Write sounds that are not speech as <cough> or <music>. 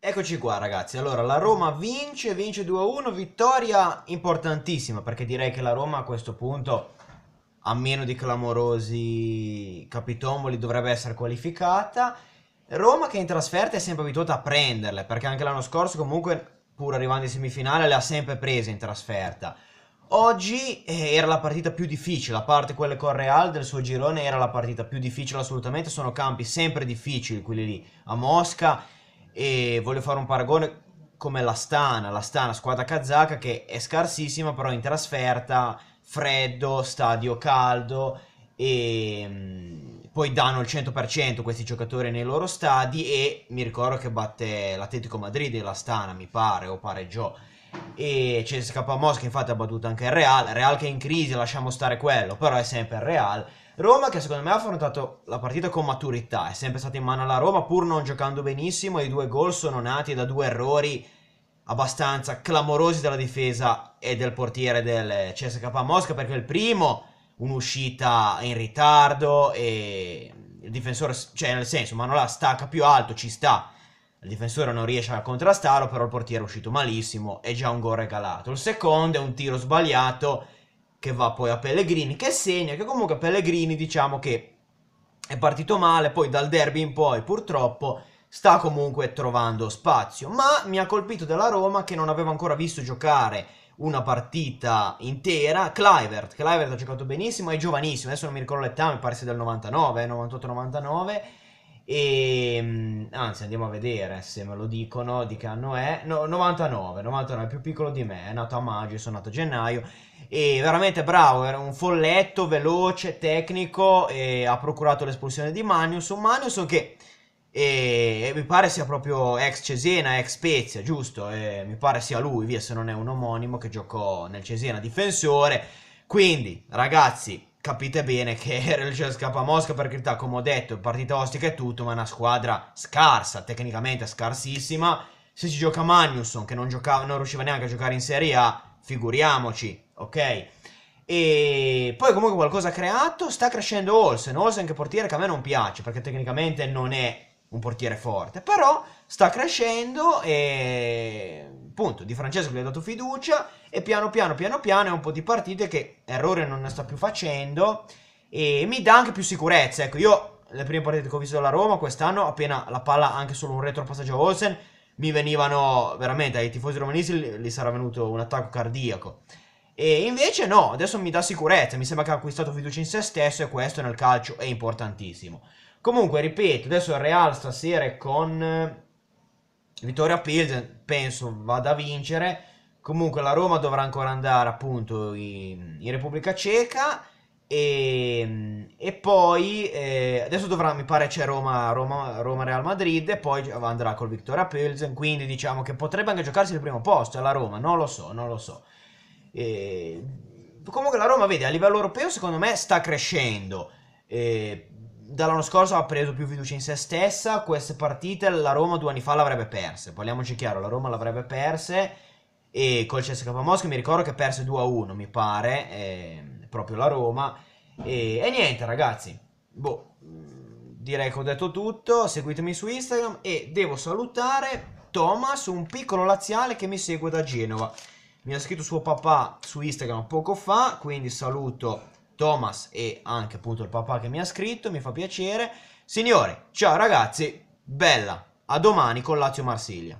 Eccoci qua ragazzi, allora la Roma vince, vince 2-1, vittoria importantissima perché direi che la Roma a questo punto, a meno di clamorosi capitomboli, dovrebbe essere qualificata. Roma che in trasferta è sempre abituata a prenderle perché anche l'anno scorso comunque, pur arrivando in semifinale, le ha sempre prese in trasferta. Oggi eh, era la partita più difficile, a parte quelle con Real del suo girone era la partita più difficile assolutamente, sono campi sempre difficili quelli lì, a Mosca e voglio fare un paragone come l'Astana, l'Astana squadra kazaka che è scarsissima però in trasferta, freddo, stadio caldo e mm, poi danno il 100% questi giocatori nei loro stadi e mi ricordo che batte l'Atletico Madrid e l'Astana mi pare o pareggiò e CSKA Mosca infatti ha battuto anche il Real, Real che è in crisi lasciamo stare quello però è sempre il Real Roma che secondo me ha affrontato la partita con maturità, è sempre stata in mano alla Roma pur non giocando benissimo, i due gol sono nati da due errori abbastanza clamorosi della difesa e del portiere del CSK Mosca perché il primo un'uscita in ritardo e il difensore, cioè nel senso Manola stacca più alto, ci sta, il difensore non riesce a contrastarlo però il portiere è uscito malissimo è già un gol regalato. Il secondo è un tiro sbagliato che va poi a Pellegrini, che segna, che comunque Pellegrini diciamo che è partito male, poi dal derby in poi purtroppo sta comunque trovando spazio. Ma mi ha colpito della Roma che non avevo ancora visto giocare una partita intera. Clivert, Clivert ha giocato benissimo, è giovanissimo, adesso non mi ricordo l'età, mi pare sia del 99, 98-99. E, anzi, andiamo a vedere se me lo dicono di che anno è. No, 99, 99, è più piccolo di me, è nato a maggio, sono nato a gennaio e veramente bravo, era un folletto, veloce, tecnico e ha procurato l'espulsione di Magnus, un Magnus che e, e, mi pare sia proprio ex Cesena, ex Spezia, giusto? E, mi pare sia lui, via se non è un omonimo che giocò nel Cesena difensore. Quindi, ragazzi, capite bene che <laughs> era il CSKA Mosca, per carità, come ho detto, partita ostica e tutto, ma è una squadra scarsa, tecnicamente scarsissima. Se si gioca Magnusson, che non, giocava, non riusciva neanche a giocare in Serie A, figuriamoci ok? E poi comunque qualcosa ha creato, sta crescendo Olsen, Olsen che portiere che a me non piace perché tecnicamente non è un portiere forte, però sta crescendo e appunto Di Francesco gli ha dato fiducia e piano piano piano piano è un po' di partite che errore non ne sta più facendo e mi dà anche più sicurezza, ecco io le prime partite che ho visto della Roma quest'anno, appena la palla anche solo un retropassaggio a Olsen, mi venivano veramente ai tifosi romanisti, gli sarà venuto un attacco cardiaco. E invece no, adesso mi dà sicurezza, mi sembra che ha acquistato fiducia in se stesso e questo nel calcio è importantissimo. Comunque, ripeto, adesso il Real stasera con eh, Vittoria Pilsen, penso vada a vincere. Comunque la Roma dovrà ancora andare appunto in, in Repubblica Ceca e, e poi eh, adesso dovrà, mi pare c'è Roma, Roma, Roma, Real Madrid e poi andrà col Vittoria Pilsen, quindi diciamo che potrebbe anche giocarsi il primo posto alla Roma, non lo so, non lo so. E comunque la Roma, vedi, a livello europeo secondo me sta crescendo. E dall'anno scorso ha preso più fiducia in se stessa, queste partite la Roma due anni fa l'avrebbe perse, parliamoci chiaro, la Roma l'avrebbe perse e col CSK Mosca mi ricordo che perse 2-1 mi pare, eh, proprio la Roma. E, e niente ragazzi, boh, mm, direi che ho detto tutto, seguitemi su Instagram e devo salutare Thomas, un piccolo laziale che mi segue da Genova. Mi ha scritto suo papà su Instagram poco fa, quindi saluto Thomas e anche appunto il papà che mi ha scritto, mi fa piacere. Signore, ciao ragazzi, bella, a domani con Lazio Marsiglia.